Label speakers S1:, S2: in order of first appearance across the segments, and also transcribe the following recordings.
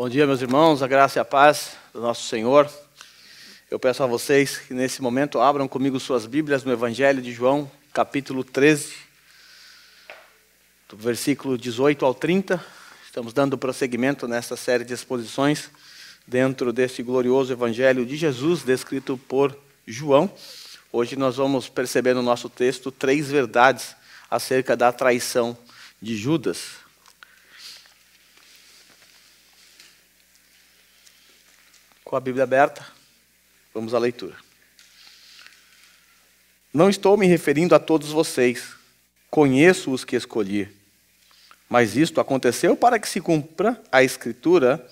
S1: Bom dia, meus irmãos, a graça e a paz do nosso Senhor. Eu peço a vocês que nesse momento abram comigo suas Bíblias no Evangelho de João, capítulo 13, do versículo 18 ao 30. Estamos dando prosseguimento nessa série de exposições dentro desse glorioso Evangelho de Jesus, descrito por João. Hoje nós vamos perceber no nosso texto três verdades acerca da traição de Judas. com a Bíblia aberta, vamos à leitura. Não estou me referindo a todos vocês, conheço os que escolhi. Mas isto aconteceu para que se cumpra a Escritura: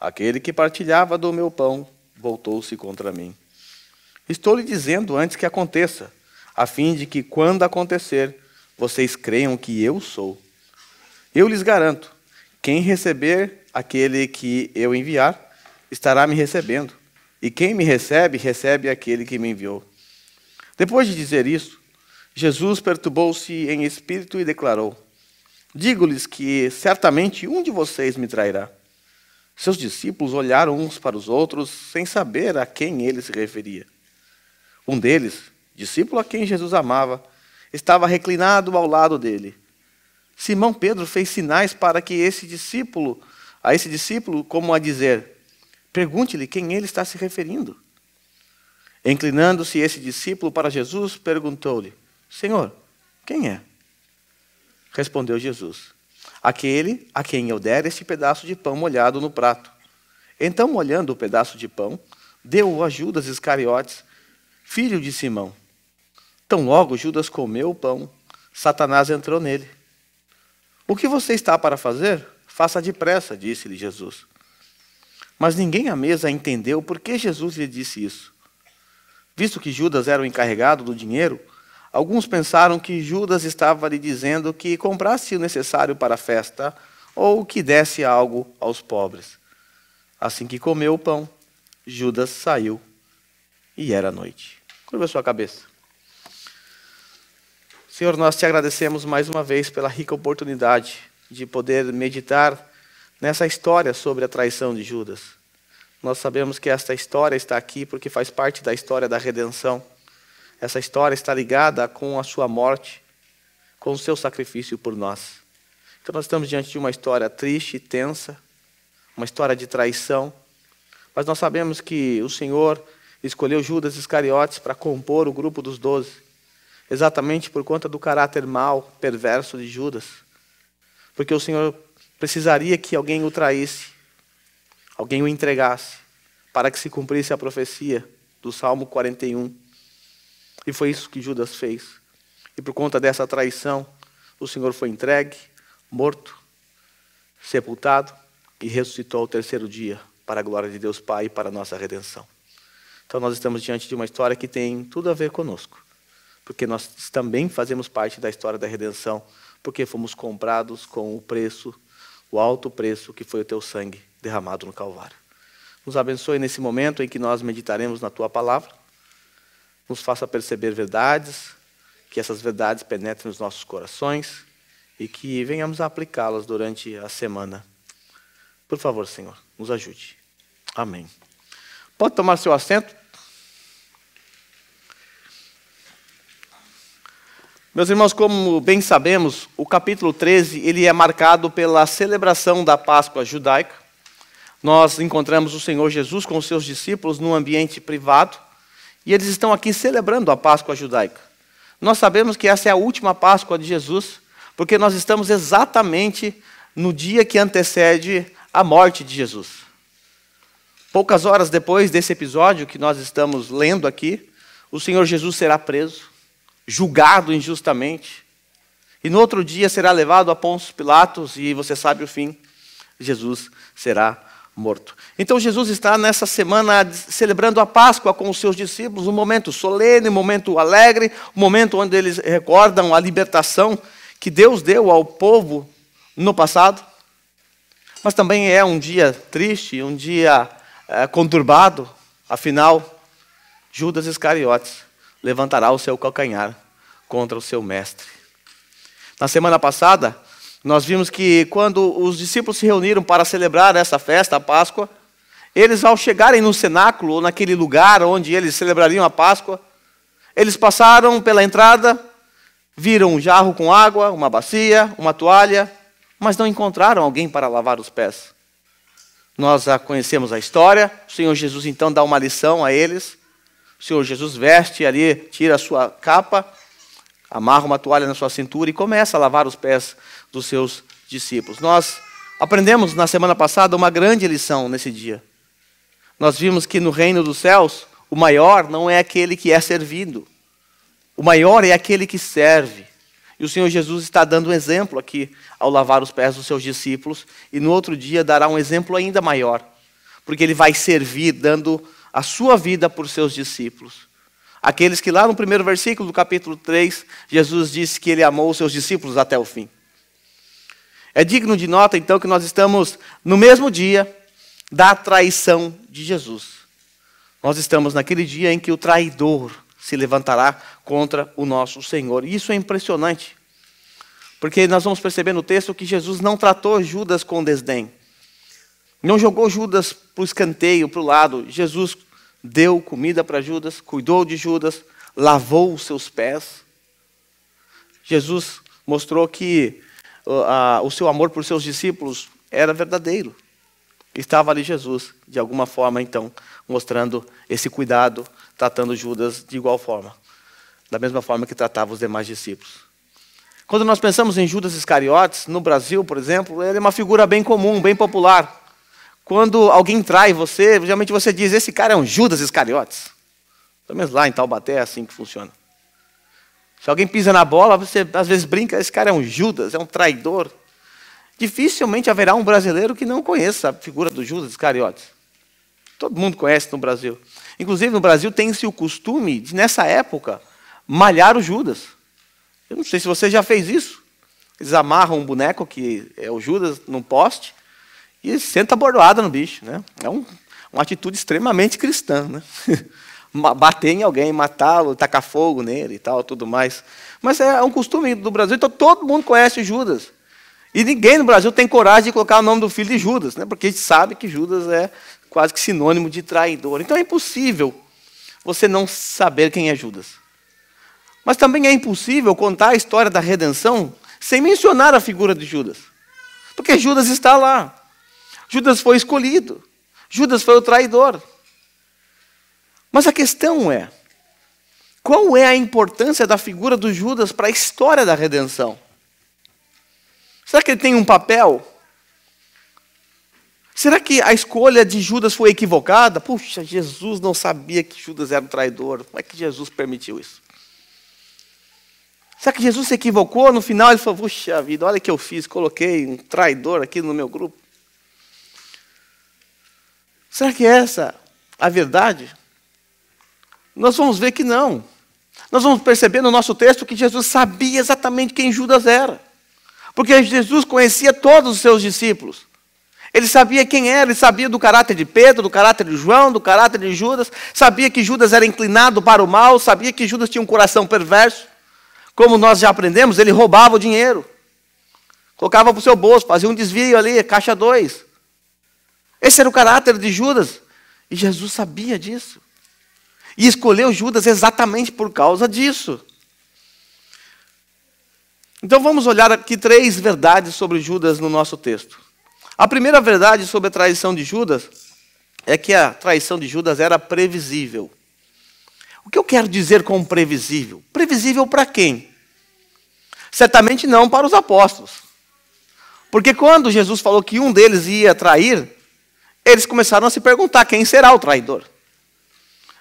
S1: aquele que partilhava do meu pão voltou-se contra mim. Estou lhe dizendo antes que aconteça, a fim de que, quando acontecer, vocês creiam que eu sou. Eu lhes garanto: quem receber aquele que eu enviar, estará me recebendo. E quem me recebe, recebe aquele que me enviou. Depois de dizer isso, Jesus perturbou-se em espírito e declarou: Digo-lhes que certamente um de vocês me trairá. Seus discípulos olharam uns para os outros sem saber a quem ele se referia. Um deles, discípulo a quem Jesus amava, estava reclinado ao lado dele. Simão Pedro fez sinais para que esse discípulo, a esse discípulo, como a dizer: Pergunte-lhe quem ele está se referindo. Inclinando-se esse discípulo para Jesus, perguntou-lhe: Senhor, quem é? Respondeu Jesus: Aquele a quem eu der este pedaço de pão molhado no prato. Então, molhando o pedaço de pão, deu-o a Judas Iscariotes, filho de Simão. Tão logo Judas comeu o pão, Satanás entrou nele. O que você está para fazer? Faça depressa, disse-lhe Jesus. Mas ninguém à mesa entendeu por que Jesus lhe disse isso. Visto que Judas era o encarregado do dinheiro, alguns pensaram que Judas estava lhe dizendo que comprasse o necessário para a festa ou que desse algo aos pobres. Assim que comeu o pão, Judas saiu e era noite. Curva sua cabeça. Senhor, nós te agradecemos mais uma vez pela rica oportunidade de poder meditar nessa história sobre a traição de Judas. Nós sabemos que esta história está aqui porque faz parte da história da redenção. Essa história está ligada com a sua morte, com o seu sacrifício por nós. Então nós estamos diante de uma história triste e tensa, uma história de traição, mas nós sabemos que o Senhor escolheu Judas Iscariotes para compor o grupo dos doze, exatamente por conta do caráter mau, perverso de Judas. Porque o Senhor precisaria que alguém o traísse, alguém o entregasse, para que se cumprisse a profecia do Salmo 41. E foi isso que Judas fez. E por conta dessa traição, o Senhor foi entregue, morto, sepultado e ressuscitou ao terceiro dia, para a glória de Deus Pai e para a nossa redenção. Então nós estamos diante de uma história que tem tudo a ver conosco, porque nós também fazemos parte da história da redenção, porque fomos comprados com o preço o alto preço que foi o teu sangue derramado no Calvário. Nos abençoe nesse momento em que nós meditaremos na tua palavra, nos faça perceber verdades, que essas verdades penetrem nos nossos corações e que venhamos a aplicá-las durante a semana. Por favor, Senhor, nos ajude. Amém. Pode tomar seu assento. Meus irmãos, como bem sabemos, o capítulo 13 ele é marcado pela celebração da Páscoa judaica. Nós encontramos o Senhor Jesus com os seus discípulos num ambiente privado e eles estão aqui celebrando a Páscoa judaica. Nós sabemos que essa é a última Páscoa de Jesus, porque nós estamos exatamente no dia que antecede a morte de Jesus. Poucas horas depois desse episódio que nós estamos lendo aqui, o Senhor Jesus será preso julgado injustamente. E no outro dia será levado a Pôncio Pilatos, e você sabe o fim: Jesus será morto. Então Jesus está nessa semana celebrando a Páscoa com os seus discípulos, um momento solene, um momento alegre, um momento onde eles recordam a libertação que Deus deu ao povo no passado. Mas também é um dia triste, um dia é, conturbado, afinal, Judas Iscariotes levantará o seu calcanhar contra o seu mestre. Na semana passada, nós vimos que quando os discípulos se reuniram para celebrar essa festa, a Páscoa, eles, ao chegarem no cenáculo, ou naquele lugar onde eles celebrariam a Páscoa, eles passaram pela entrada, viram um jarro com água, uma bacia, uma toalha, mas não encontraram alguém para lavar os pés. Nós já conhecemos a história, o Senhor Jesus então dá uma lição a eles, o Senhor Jesus veste ali, tira a sua capa, amarra uma toalha na sua cintura e começa a lavar os pés dos seus discípulos. Nós aprendemos na semana passada uma grande lição nesse dia. Nós vimos que no reino dos céus, o maior não é aquele que é servido, o maior é aquele que serve. E o Senhor Jesus está dando um exemplo aqui ao lavar os pés dos seus discípulos, e no outro dia dará um exemplo ainda maior, porque ele vai servir dando a sua vida por seus discípulos. Aqueles que lá no primeiro versículo do capítulo 3, Jesus disse que ele amou os seus discípulos até o fim. É digno de nota, então, que nós estamos no mesmo dia da traição de Jesus. Nós estamos naquele dia em que o traidor se levantará contra o nosso Senhor. E isso é impressionante, porque nós vamos perceber no texto que Jesus não tratou Judas com desdém. Não jogou Judas para o escanteio, para o lado. Jesus deu comida para Judas, cuidou de Judas, lavou os seus pés. Jesus mostrou que uh, uh, o seu amor por seus discípulos era verdadeiro. Estava ali Jesus, de alguma forma, então, mostrando esse cuidado, tratando Judas de igual forma, da mesma forma que tratava os demais discípulos. Quando nós pensamos em Judas Iscariotes, no Brasil, por exemplo, ele é uma figura bem comum, bem popular. Quando alguém trai você, geralmente você diz: esse cara é um Judas Iscariotes. Pelo menos lá em Taubaté é assim que funciona. Se alguém pisa na bola, você às vezes brinca: esse cara é um Judas, é um traidor. Dificilmente haverá um brasileiro que não conheça a figura do Judas Iscariotes. Todo mundo conhece no Brasil. Inclusive, no Brasil tem-se o costume de, nessa época, malhar o Judas. Eu não sei se você já fez isso. Eles amarram um boneco que é o Judas num poste e senta a bordoada no bicho. Né? É um, uma atitude extremamente cristã. Né? Bater em alguém, matá-lo, tacar fogo nele e tal, tudo mais. Mas é um costume do Brasil, então todo mundo conhece Judas. E ninguém no Brasil tem coragem de colocar o nome do filho de Judas, né? porque a gente sabe que Judas é quase que sinônimo de traidor. Então é impossível você não saber quem é Judas. Mas também é impossível contar a história da redenção sem mencionar a figura de Judas. Porque Judas está lá. Judas foi escolhido. Judas foi o traidor. Mas a questão é: qual é a importância da figura do Judas para a história da redenção? Será que ele tem um papel? Será que a escolha de Judas foi equivocada? Puxa, Jesus não sabia que Judas era um traidor. Como é que Jesus permitiu isso? Será que Jesus se equivocou? No final ele falou: Puxa vida, olha o que eu fiz, coloquei um traidor aqui no meu grupo. Será que é essa a verdade? Nós vamos ver que não. Nós vamos perceber no nosso texto que Jesus sabia exatamente quem Judas era. Porque Jesus conhecia todos os seus discípulos. Ele sabia quem era, ele sabia do caráter de Pedro, do caráter de João, do caráter de Judas, sabia que Judas era inclinado para o mal, sabia que Judas tinha um coração perverso. Como nós já aprendemos, ele roubava o dinheiro, colocava para o seu bolso, fazia um desvio ali, caixa 2. Esse era o caráter de Judas. E Jesus sabia disso. E escolheu Judas exatamente por causa disso. Então vamos olhar aqui três verdades sobre Judas no nosso texto. A primeira verdade sobre a traição de Judas é que a traição de Judas era previsível. O que eu quero dizer com previsível? Previsível para quem? Certamente não para os apóstolos. Porque quando Jesus falou que um deles ia trair, eles começaram a se perguntar quem será o traidor.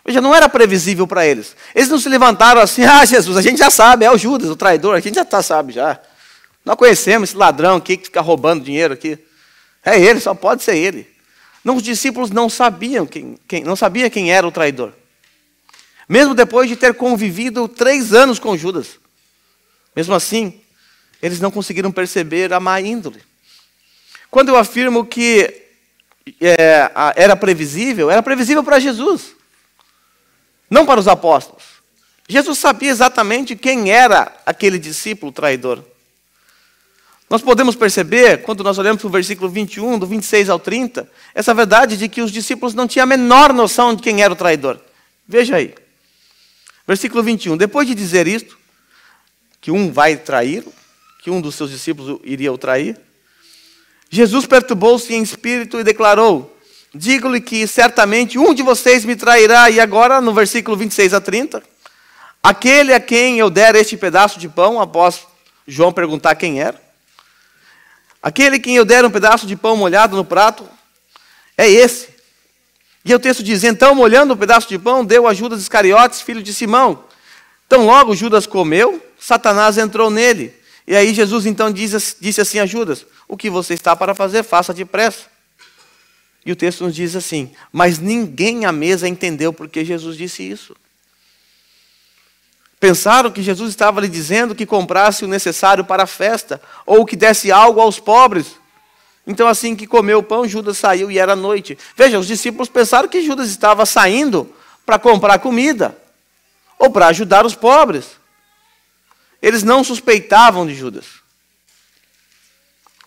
S1: Veja, não era previsível para eles. Eles não se levantaram assim, ah, Jesus, a gente já sabe, é o Judas, o traidor, a gente já tá, sabe já. Nós conhecemos esse ladrão aqui que fica roubando dinheiro aqui. É ele, só pode ser ele. Não, os discípulos não sabiam quem, quem, não sabia quem era o traidor. Mesmo depois de ter convivido três anos com Judas. Mesmo assim, eles não conseguiram perceber a má índole. Quando eu afirmo que é, era previsível, era previsível para Jesus, não para os apóstolos. Jesus sabia exatamente quem era aquele discípulo traidor. Nós podemos perceber, quando nós olhamos para o versículo 21, do 26 ao 30, essa verdade de que os discípulos não tinham a menor noção de quem era o traidor. Veja aí. Versículo 21. Depois de dizer isto, que um vai trair, que um dos seus discípulos iria o trair, Jesus perturbou-se em espírito e declarou: Digo-lhe que certamente um de vocês me trairá. E agora, no versículo 26 a 30, aquele a quem eu der este pedaço de pão, após João perguntar quem era, aquele a quem eu der um pedaço de pão molhado no prato, é esse. E o texto diz: Então, molhando o um pedaço de pão, deu a Judas Iscariotes, filho de Simão. Então, logo Judas comeu, Satanás entrou nele. E aí Jesus então disse assim a Judas: O que você está para fazer, faça depressa. E o texto nos diz assim: Mas ninguém à mesa entendeu porque Jesus disse isso. Pensaram que Jesus estava lhe dizendo que comprasse o necessário para a festa, ou que desse algo aos pobres. Então, assim que comeu o pão, Judas saiu e era noite. Veja, os discípulos pensaram que Judas estava saindo para comprar comida, ou para ajudar os pobres. Eles não suspeitavam de Judas.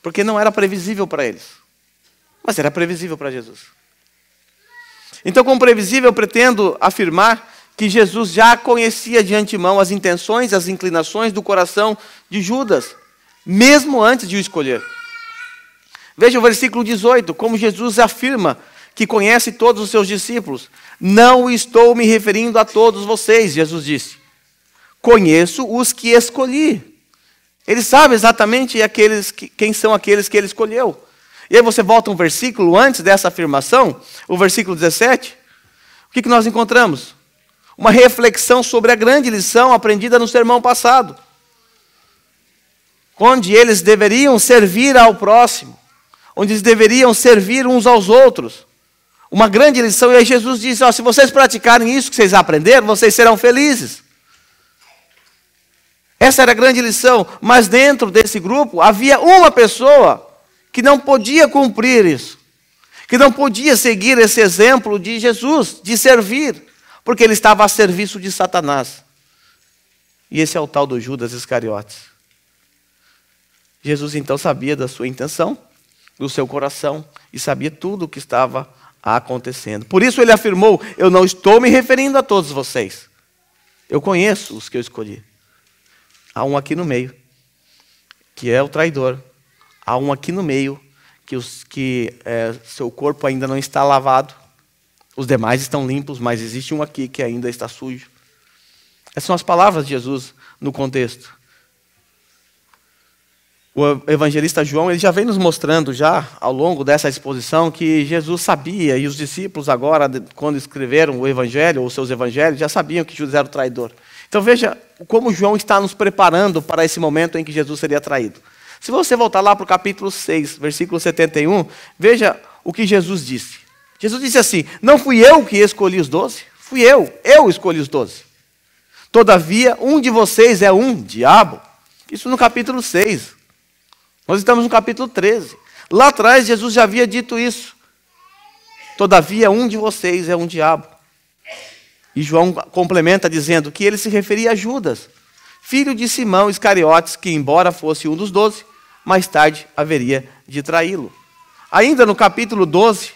S1: Porque não era previsível para eles. Mas era previsível para Jesus. Então, como previsível, eu pretendo afirmar que Jesus já conhecia de antemão as intenções, as inclinações do coração de Judas, mesmo antes de o escolher. Veja o versículo 18, como Jesus afirma que conhece todos os seus discípulos. Não estou me referindo a todos vocês, Jesus disse conheço os que escolhi. Ele sabe exatamente aqueles que, quem são aqueles que ele escolheu. E aí você volta um versículo antes dessa afirmação, o versículo 17. O que, que nós encontramos? Uma reflexão sobre a grande lição aprendida no sermão passado. Onde eles deveriam servir ao próximo, onde eles deveriam servir uns aos outros. Uma grande lição, e aí Jesus diz: oh, se vocês praticarem isso que vocês aprenderam, vocês serão felizes. Essa era a grande lição, mas dentro desse grupo havia uma pessoa que não podia cumprir isso, que não podia seguir esse exemplo de Jesus, de servir, porque ele estava a serviço de Satanás. E esse é o tal do Judas Iscariotes. Jesus então sabia da sua intenção, do seu coração e sabia tudo o que estava acontecendo. Por isso ele afirmou: Eu não estou me referindo a todos vocês. Eu conheço os que eu escolhi. Há um aqui no meio, que é o traidor. Há um aqui no meio, que, os, que é, seu corpo ainda não está lavado. Os demais estão limpos, mas existe um aqui que ainda está sujo. Essas são as palavras de Jesus no contexto. O evangelista João ele já vem nos mostrando já ao longo dessa exposição que Jesus sabia e os discípulos agora quando escreveram o evangelho ou seus evangelhos já sabiam que Judas era o traidor. Então veja como João está nos preparando para esse momento em que Jesus seria traído. Se você voltar lá para o capítulo 6, versículo 71, veja o que Jesus disse. Jesus disse assim: Não fui eu que escolhi os doze, fui eu, eu escolhi os doze. Todavia, um de vocês é um diabo. Isso no capítulo 6. Nós estamos no capítulo 13. Lá atrás, Jesus já havia dito isso. Todavia, um de vocês é um diabo. E João complementa dizendo que ele se referia a Judas, filho de Simão Iscariotes, que, embora fosse um dos doze, mais tarde haveria de traí-lo. Ainda no capítulo 12,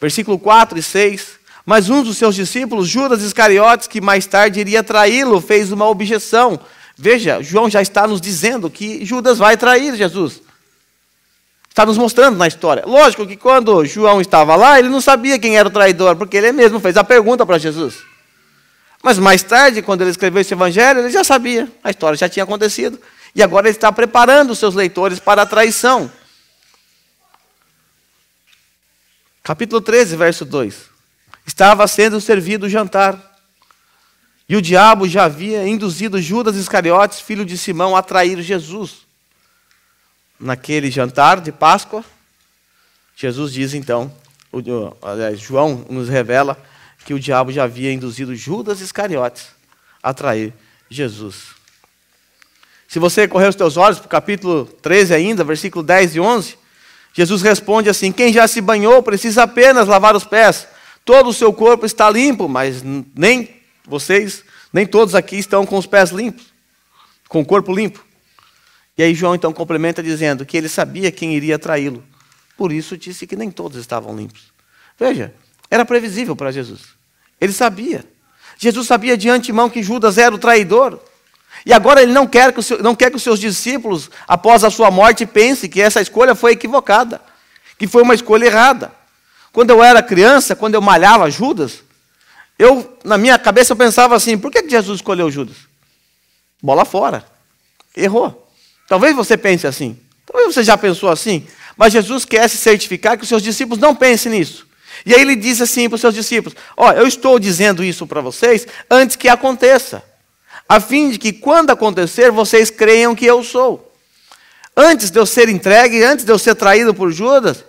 S1: versículo 4 e 6, mas um dos seus discípulos, Judas Iscariotes, que mais tarde iria traí-lo, fez uma objeção. Veja, João já está nos dizendo que Judas vai trair Jesus está nos mostrando na história. Lógico que quando João estava lá, ele não sabia quem era o traidor, porque ele mesmo fez a pergunta para Jesus. Mas mais tarde, quando ele escreveu esse evangelho, ele já sabia, a história já tinha acontecido. E agora ele está preparando os seus leitores para a traição. Capítulo 13, verso 2. Estava sendo servido o jantar. E o diabo já havia induzido Judas Iscariotes, filho de Simão, a trair Jesus naquele jantar de Páscoa, Jesus diz então, aliás, João nos revela que o diabo já havia induzido Judas Iscariotes a trair Jesus. Se você correr os teus olhos para o capítulo 13 ainda, versículo 10 e 11, Jesus responde assim: Quem já se banhou precisa apenas lavar os pés. Todo o seu corpo está limpo, mas nem vocês, nem todos aqui estão com os pés limpos, com o corpo limpo. E aí João então complementa dizendo que ele sabia quem iria traí-lo. Por isso disse que nem todos estavam limpos. Veja, era previsível para Jesus. Ele sabia. Jesus sabia de antemão que Judas era o traidor. E agora ele não quer, que seu, não quer que os seus discípulos, após a sua morte, pensem que essa escolha foi equivocada, que foi uma escolha errada. Quando eu era criança, quando eu malhava Judas, eu, na minha cabeça, eu pensava assim: por que Jesus escolheu Judas? Bola fora. Errou. Talvez você pense assim. Talvez você já pensou assim. Mas Jesus quer se certificar que os seus discípulos não pensem nisso. E aí ele diz assim para os seus discípulos: Ó, oh, eu estou dizendo isso para vocês antes que aconteça, a fim de que quando acontecer vocês creiam que eu sou. Antes de eu ser entregue, antes de eu ser traído por Judas,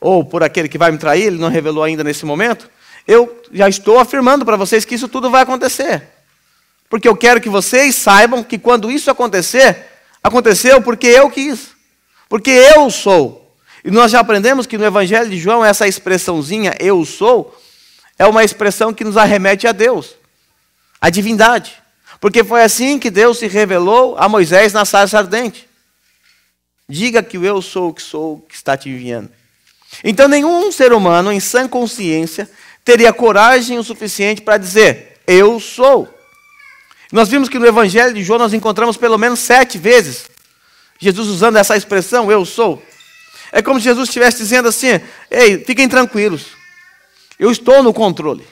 S1: ou por aquele que vai me trair, ele não revelou ainda nesse momento, eu já estou afirmando para vocês que isso tudo vai acontecer. Porque eu quero que vocês saibam que quando isso acontecer, Aconteceu porque eu quis. Porque eu sou. E nós já aprendemos que no Evangelho de João, essa expressãozinha, eu sou, é uma expressão que nos arremete a Deus, a divindade. Porque foi assim que Deus se revelou a Moisés na sarça ardente. Diga que eu sou o que sou, que está te enviando. Então, nenhum ser humano em sã consciência teria coragem o suficiente para dizer: Eu sou. Nós vimos que no Evangelho de João nós encontramos pelo menos sete vezes Jesus usando essa expressão, eu sou. É como se Jesus estivesse dizendo assim: ei, fiquem tranquilos, eu estou no controle.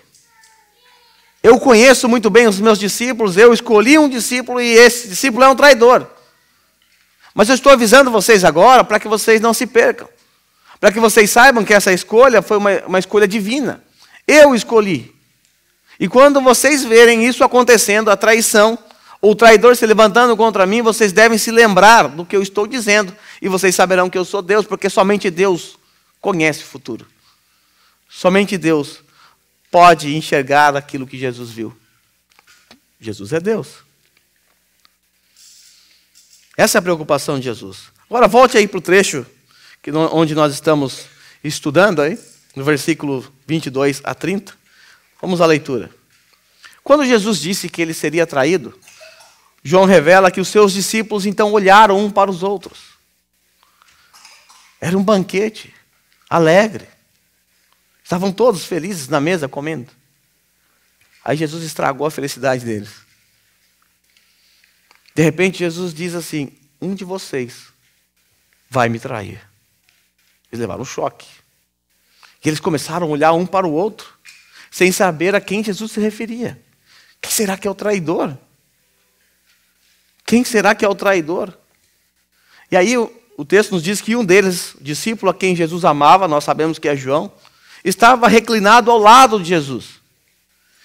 S1: Eu conheço muito bem os meus discípulos, eu escolhi um discípulo e esse discípulo é um traidor. Mas eu estou avisando vocês agora para que vocês não se percam. Para que vocês saibam que essa escolha foi uma, uma escolha divina. Eu escolhi. E quando vocês verem isso acontecendo, a traição, o traidor se levantando contra mim, vocês devem se lembrar do que eu estou dizendo. E vocês saberão que eu sou Deus, porque somente Deus conhece o futuro. Somente Deus pode enxergar aquilo que Jesus viu. Jesus é Deus. Essa é a preocupação de Jesus. Agora volte aí para o trecho onde nós estamos estudando aí, no versículo 22 a 30. Vamos à leitura. Quando Jesus disse que ele seria traído, João revela que os seus discípulos então olharam um para os outros. Era um banquete alegre. Estavam todos felizes na mesa comendo. Aí Jesus estragou a felicidade deles. De repente, Jesus diz assim: Um de vocês vai me trair. Eles levaram um choque. E eles começaram a olhar um para o outro sem saber a quem Jesus se referia. Quem será que é o traidor? Quem será que é o traidor? E aí o texto nos diz que um deles, discípulo a quem Jesus amava, nós sabemos que é João, estava reclinado ao lado de Jesus.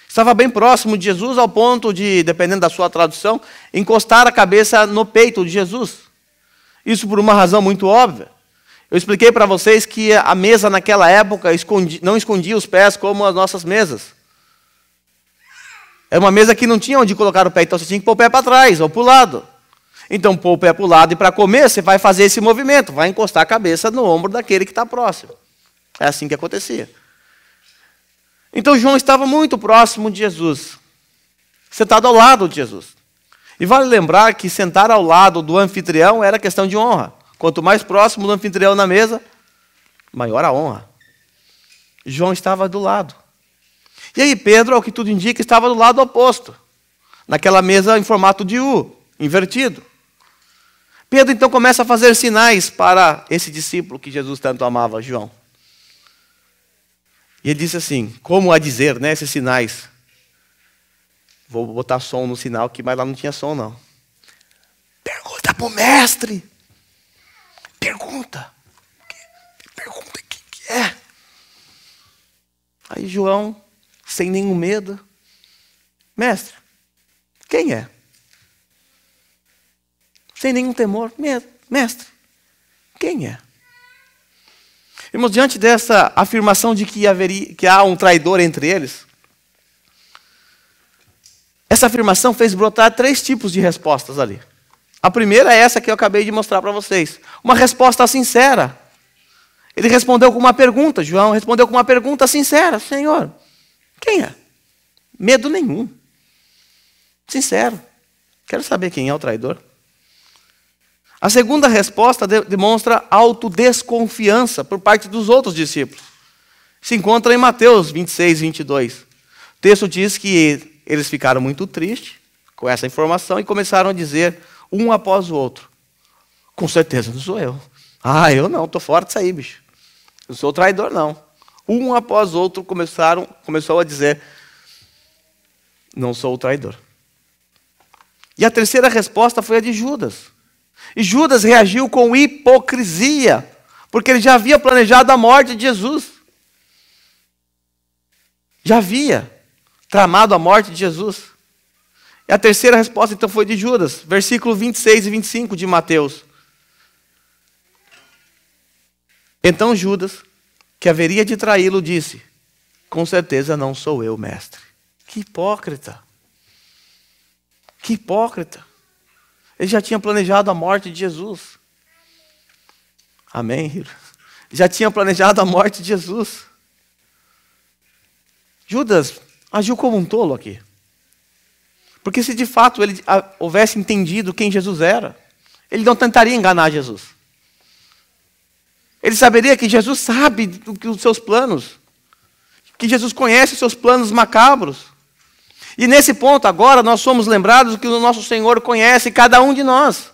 S1: Estava bem próximo de Jesus, ao ponto de, dependendo da sua tradução, encostar a cabeça no peito de Jesus. Isso por uma razão muito óbvia. Eu expliquei para vocês que a mesa naquela época escondi, não escondia os pés como as nossas mesas. Era uma mesa que não tinha onde colocar o pé, então você tinha que pôr o pé para trás ou para o lado. Então, pôr o pé para o lado e para comer, você vai fazer esse movimento, vai encostar a cabeça no ombro daquele que está próximo. É assim que acontecia. Então, João estava muito próximo de Jesus, sentado ao lado de Jesus. E vale lembrar que sentar ao lado do anfitrião era questão de honra. Quanto mais próximo do anfitrião na mesa, maior a honra. João estava do lado. E aí Pedro, ao que tudo indica, estava do lado oposto, naquela mesa em formato de U, invertido. Pedro então começa a fazer sinais para esse discípulo que Jesus tanto amava, João. E ele disse assim: como a dizer, né, esses sinais? Vou botar som no sinal que mais lá não tinha som não. Pergunta para o mestre. Pergunta. Pergunta o que, que é. Aí João, sem nenhum medo, mestre, quem é? Sem nenhum temor, mestre, quem é? Irmãos, diante dessa afirmação de que, haveria, que há um traidor entre eles, essa afirmação fez brotar três tipos de respostas ali. A primeira é essa que eu acabei de mostrar para vocês. Uma resposta sincera. Ele respondeu com uma pergunta, João respondeu com uma pergunta sincera: Senhor, quem é? Medo nenhum. Sincero. Quero saber quem é o traidor. A segunda resposta demonstra autodesconfiança por parte dos outros discípulos. Se encontra em Mateus 26, 22. O texto diz que eles ficaram muito tristes com essa informação e começaram a dizer um após o outro. Com certeza não sou eu. Ah, eu não, estou fora disso aí, bicho. Eu sou traidor, não. Um após outro começaram, começou a dizer: Não sou o traidor. E a terceira resposta foi a de Judas. E Judas reagiu com hipocrisia, porque ele já havia planejado a morte de Jesus. Já havia tramado a morte de Jesus. E a terceira resposta então foi de Judas, versículo 26 e 25 de Mateus. Então Judas, que haveria de traí-lo, disse: Com certeza não sou eu, mestre. Que hipócrita! Que hipócrita! Ele já tinha planejado a morte de Jesus. Amém? Já tinha planejado a morte de Jesus. Judas agiu como um tolo aqui. Porque se de fato ele houvesse entendido quem Jesus era, ele não tentaria enganar Jesus. Ele saberia que Jesus sabe os seus planos, que Jesus conhece os seus planos macabros. E nesse ponto, agora, nós somos lembrados que o nosso Senhor conhece cada um de nós.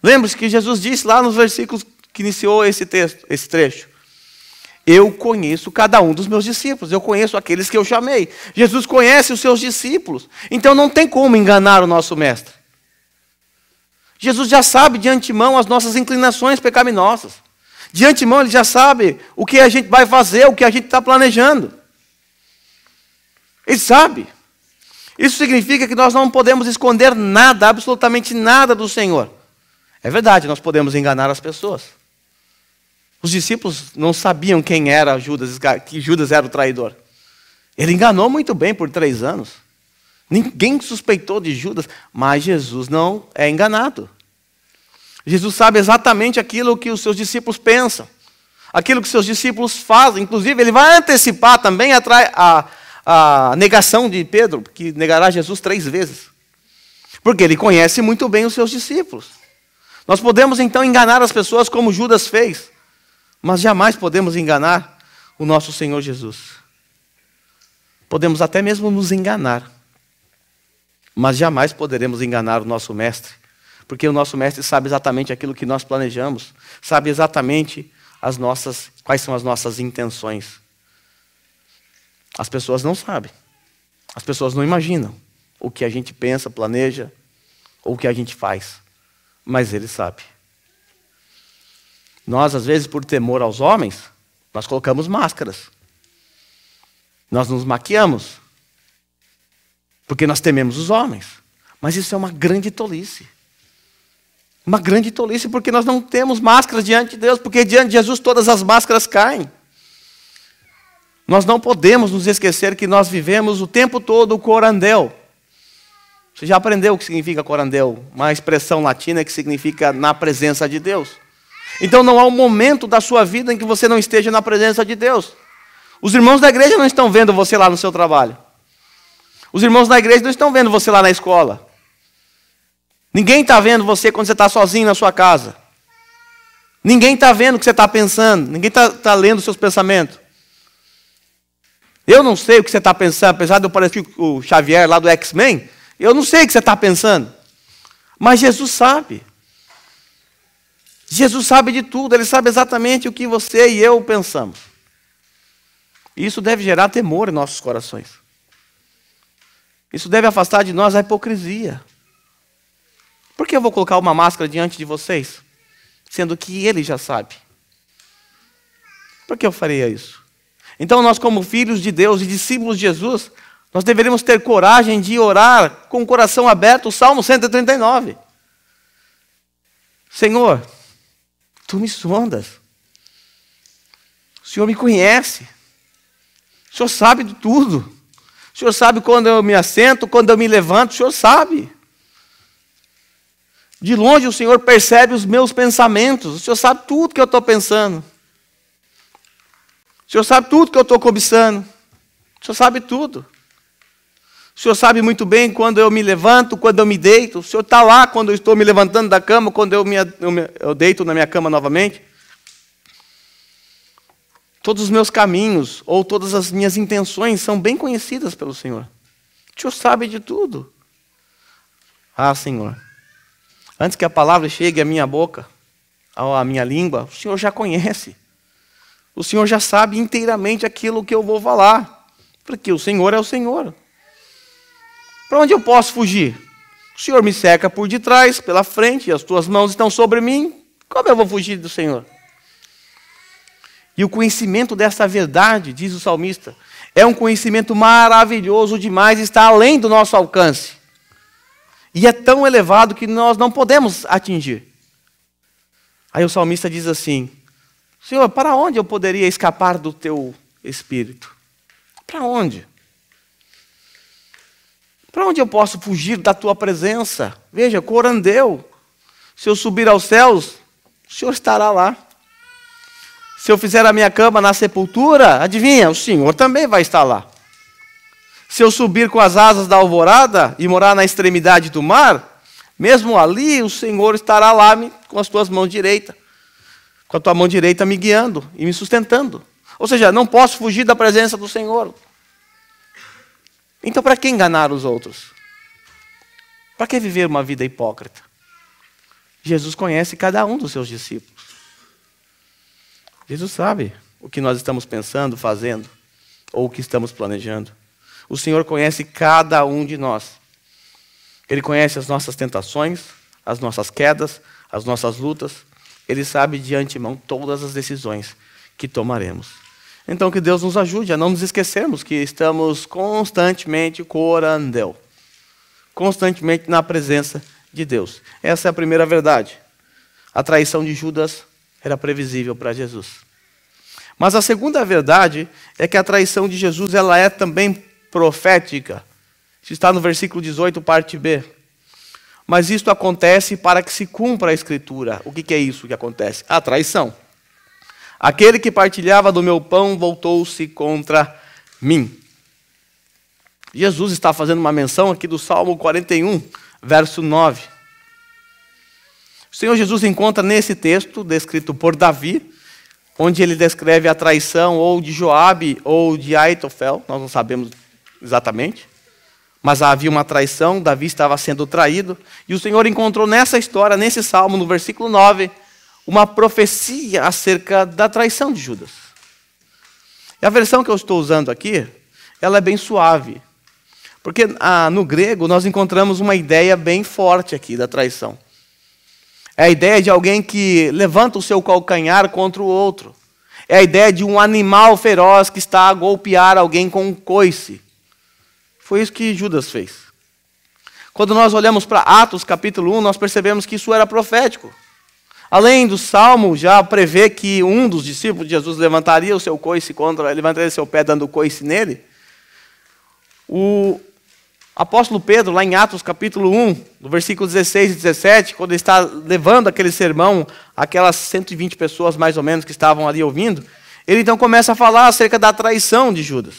S1: Lembre-se que Jesus disse lá nos versículos que iniciou esse texto, esse trecho. Eu conheço cada um dos meus discípulos, eu conheço aqueles que eu chamei. Jesus conhece os seus discípulos, então não tem como enganar o nosso mestre. Jesus já sabe de antemão as nossas inclinações pecaminosas. De antemão ele já sabe o que a gente vai fazer, o que a gente está planejando. Ele sabe. Isso significa que nós não podemos esconder nada, absolutamente nada do Senhor. É verdade, nós podemos enganar as pessoas. Os discípulos não sabiam quem era Judas, que Judas era o traidor. Ele enganou muito bem por três anos. Ninguém suspeitou de Judas, mas Jesus não é enganado. Jesus sabe exatamente aquilo que os seus discípulos pensam, aquilo que os seus discípulos fazem. Inclusive, ele vai antecipar também a, a, a negação de Pedro, que negará Jesus três vezes. Porque ele conhece muito bem os seus discípulos. Nós podemos então enganar as pessoas como Judas fez. Mas jamais podemos enganar o nosso Senhor Jesus. Podemos até mesmo nos enganar, mas jamais poderemos enganar o nosso Mestre, porque o nosso Mestre sabe exatamente aquilo que nós planejamos, sabe exatamente as nossas, quais são as nossas intenções. As pessoas não sabem, as pessoas não imaginam o que a gente pensa, planeja ou o que a gente faz, mas Ele sabe. Nós, às vezes, por temor aos homens, nós colocamos máscaras. Nós nos maquiamos. Porque nós tememos os homens. Mas isso é uma grande tolice. Uma grande tolice, porque nós não temos máscaras diante de Deus, porque diante de Jesus todas as máscaras caem. Nós não podemos nos esquecer que nós vivemos o tempo todo o corandel. Você já aprendeu o que significa corandel? Uma expressão latina que significa na presença de Deus. Então não há um momento da sua vida em que você não esteja na presença de Deus. Os irmãos da igreja não estão vendo você lá no seu trabalho. Os irmãos da igreja não estão vendo você lá na escola. Ninguém está vendo você quando você está sozinho na sua casa. Ninguém está vendo o que você está pensando. Ninguém está tá lendo os seus pensamentos. Eu não sei o que você está pensando, apesar de eu parecer o Xavier lá do X-Men, eu não sei o que você está pensando. Mas Jesus sabe. Jesus sabe de tudo, ele sabe exatamente o que você e eu pensamos. Isso deve gerar temor em nossos corações. Isso deve afastar de nós a hipocrisia. Por que eu vou colocar uma máscara diante de vocês, sendo que ele já sabe? Por que eu faria isso? Então, nós, como filhos de Deus e discípulos de Jesus, nós deveríamos ter coragem de orar com o coração aberto o Salmo 139. Senhor, Tu me sondas. O Senhor me conhece. O Senhor sabe de tudo. O Senhor sabe quando eu me assento, quando eu me levanto, o Senhor sabe. De longe o Senhor percebe os meus pensamentos. O Senhor sabe tudo que eu estou pensando. O Senhor sabe tudo que eu estou cobiçando. O Senhor sabe tudo. O Senhor sabe muito bem quando eu me levanto, quando eu me deito. O Senhor está lá quando eu estou me levantando da cama, quando eu, me, eu, me, eu deito na minha cama novamente. Todos os meus caminhos ou todas as minhas intenções são bem conhecidas pelo Senhor. O Senhor sabe de tudo. Ah, Senhor, antes que a palavra chegue à minha boca, à minha língua, o Senhor já conhece. O Senhor já sabe inteiramente aquilo que eu vou falar. Porque o Senhor é o Senhor. Para onde eu posso fugir? O Senhor me seca por detrás, pela frente, as tuas mãos estão sobre mim. Como eu vou fugir do Senhor? E o conhecimento dessa verdade, diz o salmista, é um conhecimento maravilhoso demais, está além do nosso alcance. E é tão elevado que nós não podemos atingir. Aí o salmista diz assim: Senhor, para onde eu poderia escapar do teu espírito? Para onde? Para onde eu posso fugir da tua presença? Veja, corandeu. Se eu subir aos céus, o Senhor estará lá. Se eu fizer a minha cama na sepultura, adivinha, o Senhor também vai estar lá. Se eu subir com as asas da alvorada e morar na extremidade do mar, mesmo ali o Senhor estará lá com as tuas mãos direitas, com a tua mão direita me guiando e me sustentando. Ou seja, não posso fugir da presença do Senhor. Então, para que enganar os outros? Para que viver uma vida hipócrita? Jesus conhece cada um dos seus discípulos. Jesus sabe o que nós estamos pensando, fazendo, ou o que estamos planejando. O Senhor conhece cada um de nós. Ele conhece as nossas tentações, as nossas quedas, as nossas lutas. Ele sabe de antemão todas as decisões que tomaremos. Então, que Deus nos ajude a não nos esquecermos que estamos constantemente corandel constantemente na presença de Deus. Essa é a primeira verdade. A traição de Judas era previsível para Jesus. Mas a segunda verdade é que a traição de Jesus ela é também profética. Isso está no versículo 18, parte B. Mas isto acontece para que se cumpra a escritura. O que é isso que acontece? A traição. Aquele que partilhava do meu pão voltou-se contra mim. Jesus está fazendo uma menção aqui do Salmo 41, verso 9. O Senhor Jesus encontra nesse texto, descrito por Davi, onde ele descreve a traição ou de Joabe ou de Aitofel, nós não sabemos exatamente, mas havia uma traição, Davi estava sendo traído, e o Senhor encontrou nessa história, nesse salmo, no versículo 9, uma profecia acerca da traição de Judas. E a versão que eu estou usando aqui, ela é bem suave. Porque ah, no grego nós encontramos uma ideia bem forte aqui da traição. É a ideia de alguém que levanta o seu calcanhar contra o outro. É a ideia de um animal feroz que está a golpear alguém com um coice. Foi isso que Judas fez. Quando nós olhamos para Atos capítulo 1, nós percebemos que isso era profético. Além do salmo, já prevê que um dos discípulos de Jesus levantaria o seu coice contra, levantaria seu pé dando coice nele. O apóstolo Pedro, lá em Atos capítulo 1, no versículo 16 e 17, quando ele está levando aquele sermão, aquelas 120 pessoas mais ou menos que estavam ali ouvindo, ele então começa a falar acerca da traição de Judas.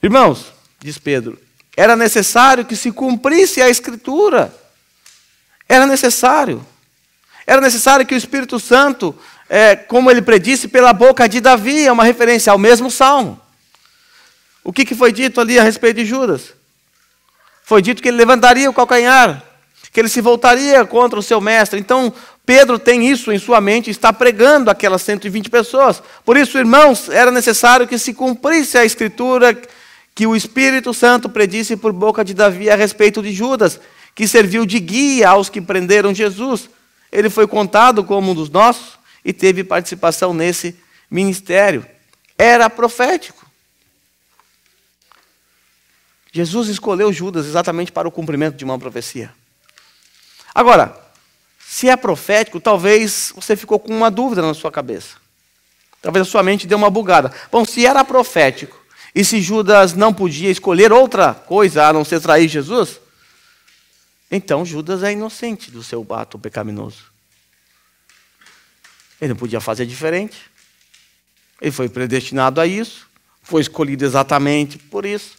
S1: Irmãos, diz Pedro, era necessário que se cumprisse a escritura. Era necessário. Era necessário que o Espírito Santo, é, como ele predisse, pela boca de Davi, é uma referência ao mesmo salmo. O que, que foi dito ali a respeito de Judas? Foi dito que ele levantaria o calcanhar, que ele se voltaria contra o seu mestre. Então, Pedro tem isso em sua mente, está pregando aquelas 120 pessoas. Por isso, irmãos, era necessário que se cumprisse a escritura que o Espírito Santo predisse por boca de Davi a respeito de Judas, que serviu de guia aos que prenderam Jesus ele foi contado como um dos nossos e teve participação nesse ministério. Era profético. Jesus escolheu Judas exatamente para o cumprimento de uma profecia. Agora, se é profético, talvez você ficou com uma dúvida na sua cabeça. Talvez a sua mente deu uma bugada. Bom, se era profético e se Judas não podia escolher outra coisa a não ser trair Jesus, então Judas é inocente do seu ato pecaminoso. Ele não podia fazer diferente. Ele foi predestinado a isso, foi escolhido exatamente por isso.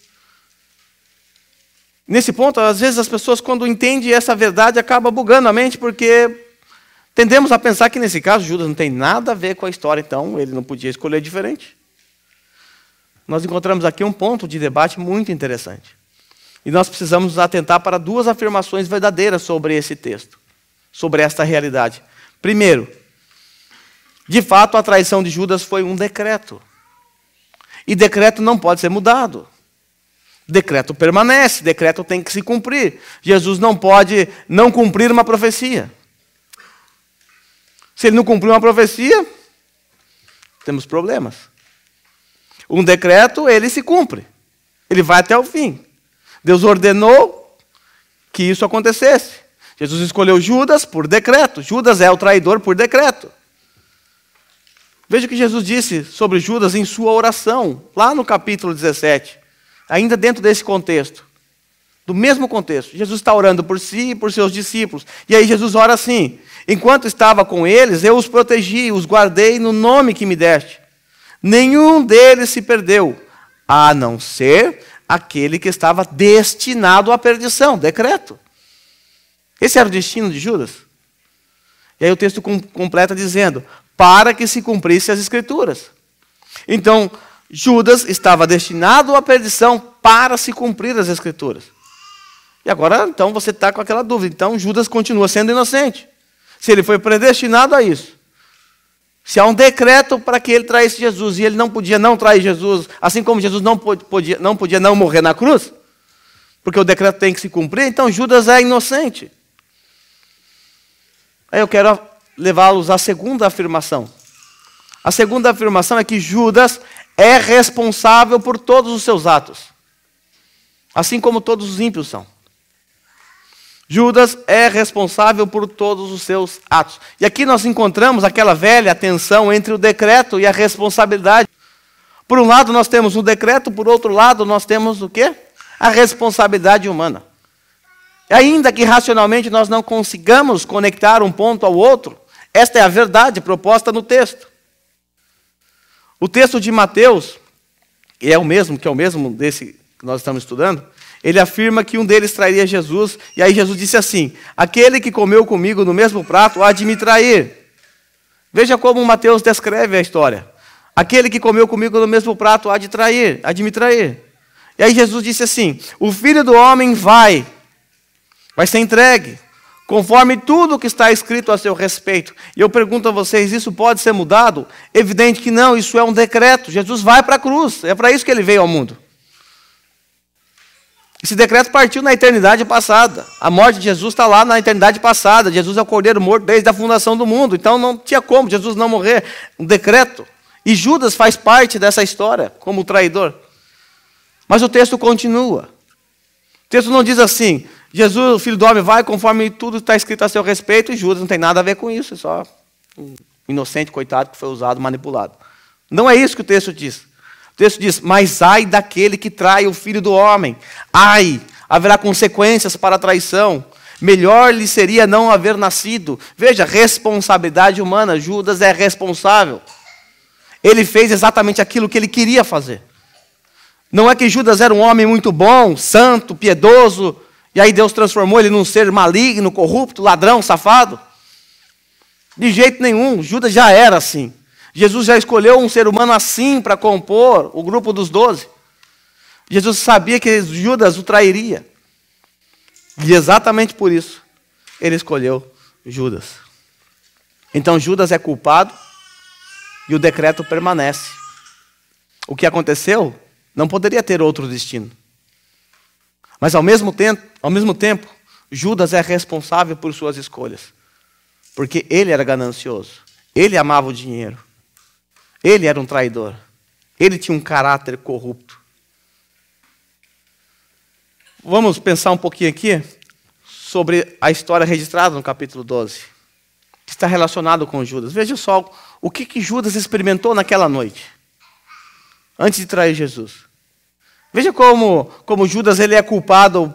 S1: Nesse ponto, às vezes as pessoas, quando entendem essa verdade, acabam bugando a mente, porque tendemos a pensar que nesse caso Judas não tem nada a ver com a história, então ele não podia escolher diferente. Nós encontramos aqui um ponto de debate muito interessante. E nós precisamos nos atentar para duas afirmações verdadeiras sobre esse texto, sobre esta realidade. Primeiro, de fato, a traição de Judas foi um decreto. E decreto não pode ser mudado. Decreto permanece, decreto tem que se cumprir. Jesus não pode não cumprir uma profecia. Se ele não cumprir uma profecia, temos problemas. Um decreto, ele se cumpre. Ele vai até o fim. Deus ordenou que isso acontecesse. Jesus escolheu Judas por decreto. Judas é o traidor por decreto. Veja o que Jesus disse sobre Judas em sua oração, lá no capítulo 17, ainda dentro desse contexto. Do mesmo contexto, Jesus está orando por si e por seus discípulos. E aí Jesus ora assim: Enquanto estava com eles, eu os protegi, os guardei no nome que me deste. Nenhum deles se perdeu, a não ser aquele que estava destinado à perdição, decreto. Esse era o destino de Judas. E aí o texto completa dizendo: para que se cumprisse as escrituras. Então, Judas estava destinado à perdição para se cumprir as escrituras. E agora, então, você está com aquela dúvida. Então, Judas continua sendo inocente. Se ele foi predestinado a isso, se há um decreto para que ele traísse Jesus e ele não podia não trair Jesus, assim como Jesus não podia não, podia não morrer na cruz, porque o decreto tem que se cumprir, então Judas é inocente. Aí eu quero levá-los à segunda afirmação. A segunda afirmação é que Judas é responsável por todos os seus atos, assim como todos os ímpios são. Judas é responsável por todos os seus atos. E aqui nós encontramos aquela velha tensão entre o decreto e a responsabilidade. Por um lado nós temos o decreto, por outro lado nós temos o quê? A responsabilidade humana. E ainda que racionalmente nós não consigamos conectar um ponto ao outro, esta é a verdade proposta no texto. O texto de Mateus, e é o mesmo que é o mesmo desse que nós estamos estudando, ele afirma que um deles trairia Jesus, e aí Jesus disse assim: Aquele que comeu comigo no mesmo prato há de me trair. Veja como Mateus descreve a história. Aquele que comeu comigo no mesmo prato há de trair, há de me trair. E aí Jesus disse assim: O filho do homem vai, vai ser entregue, conforme tudo o que está escrito a seu respeito. E eu pergunto a vocês: isso pode ser mudado? Evidente que não, isso é um decreto. Jesus vai para a cruz, é para isso que ele veio ao mundo. Esse decreto partiu na eternidade passada. A morte de Jesus está lá na eternidade passada. Jesus é o cordeiro morto desde a fundação do mundo. Então não tinha como Jesus não morrer. Um decreto. E Judas faz parte dessa história como traidor. Mas o texto continua. O texto não diz assim: Jesus, o filho do homem, vai conforme tudo está escrito a seu respeito. E Judas não tem nada a ver com isso. É só um inocente, coitado, que foi usado, manipulado. Não é isso que o texto diz texto diz: Mas ai daquele que trai o filho do homem. Ai, haverá consequências para a traição. Melhor lhe seria não haver nascido. Veja, responsabilidade humana. Judas é responsável. Ele fez exatamente aquilo que ele queria fazer. Não é que Judas era um homem muito bom, santo, piedoso, e aí Deus transformou ele num ser maligno, corrupto, ladrão, safado. De jeito nenhum, Judas já era assim. Jesus já escolheu um ser humano assim para compor o grupo dos doze. Jesus sabia que Judas o trairia. E exatamente por isso ele escolheu Judas. Então Judas é culpado e o decreto permanece. O que aconteceu não poderia ter outro destino. Mas ao mesmo tempo, ao mesmo tempo Judas é responsável por suas escolhas. Porque ele era ganancioso. Ele amava o dinheiro. Ele era um traidor. Ele tinha um caráter corrupto. Vamos pensar um pouquinho aqui sobre a história registrada no capítulo 12, que está relacionado com Judas. Veja só o que, que Judas experimentou naquela noite, antes de trair Jesus. Veja como, como Judas ele é culpado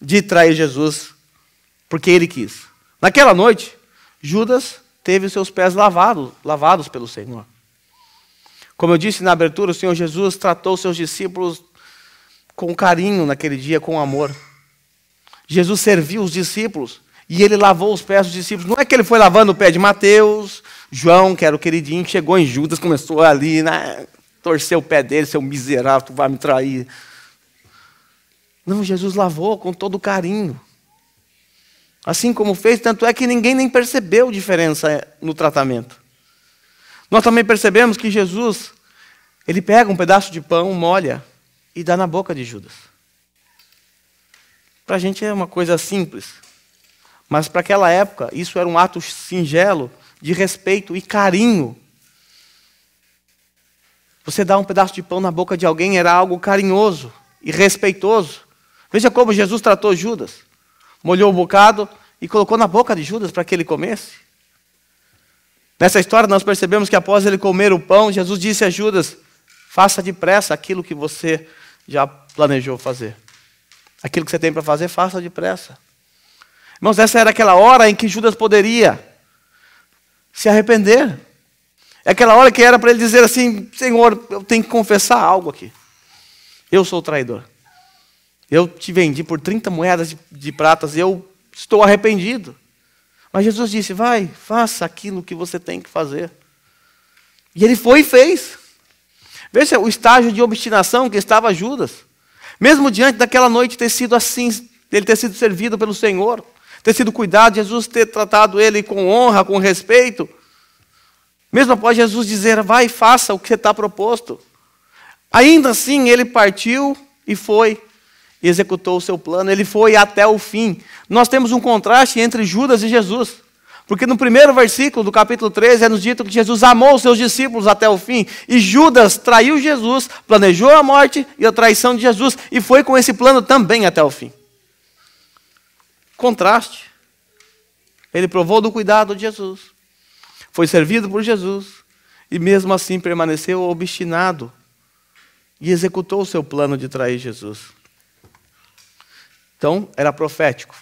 S1: de trair Jesus, porque ele quis. Naquela noite, Judas teve os seus pés lavados, lavados pelo Senhor. Como eu disse na abertura, o Senhor Jesus tratou seus discípulos com carinho naquele dia, com amor. Jesus serviu os discípulos e ele lavou os pés dos discípulos. Não é que ele foi lavando o pé de Mateus, João, que era o queridinho, chegou em Judas, começou ali, né? torceu o pé dele, seu miserável, tu vai me trair. Não, Jesus lavou com todo carinho. Assim como fez, tanto é que ninguém nem percebeu diferença no tratamento. Nós também percebemos que Jesus, ele pega um pedaço de pão, molha e dá na boca de Judas. Para a gente é uma coisa simples, mas para aquela época isso era um ato singelo de respeito e carinho. Você dar um pedaço de pão na boca de alguém era algo carinhoso e respeitoso. Veja como Jesus tratou Judas. Molhou o um bocado e colocou na boca de Judas para que ele comesse. Nessa história, nós percebemos que após ele comer o pão, Jesus disse a Judas: faça depressa aquilo que você já planejou fazer. Aquilo que você tem para fazer, faça depressa. Irmãos, essa era aquela hora em que Judas poderia se arrepender. É aquela hora que era para ele dizer assim: Senhor, eu tenho que confessar algo aqui. Eu sou traidor. Eu te vendi por 30 moedas de, de pratas e eu estou arrependido. Mas Jesus disse: vai, faça aquilo que você tem que fazer. E ele foi e fez. Veja é o estágio de obstinação que estava Judas. Mesmo diante daquela noite ter sido assim, ele ter sido servido pelo Senhor, ter sido cuidado, Jesus ter tratado ele com honra, com respeito. Mesmo após Jesus dizer, vai faça o que está proposto. Ainda assim ele partiu e foi executou o seu plano, ele foi até o fim. Nós temos um contraste entre Judas e Jesus. Porque no primeiro versículo do capítulo 13 é nos dito que Jesus amou os seus discípulos até o fim, e Judas traiu Jesus, planejou a morte e a traição de Jesus, e foi com esse plano também até o fim. Contraste. Ele provou do cuidado de Jesus, foi servido por Jesus, e mesmo assim permaneceu obstinado e executou o seu plano de trair Jesus. Então, era profético.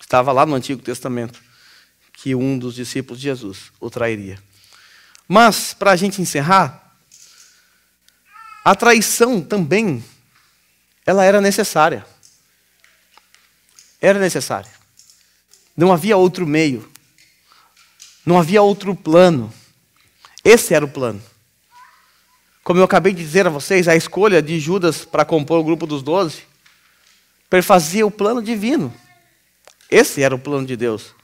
S1: Estava lá no Antigo Testamento que um dos discípulos de Jesus o trairia. Mas, para a gente encerrar, a traição também ela era necessária. Era necessária. Não havia outro meio. Não havia outro plano. Esse era o plano. Como eu acabei de dizer a vocês, a escolha de Judas para compor o grupo dos doze perfazia o plano divino. Esse era o plano de Deus.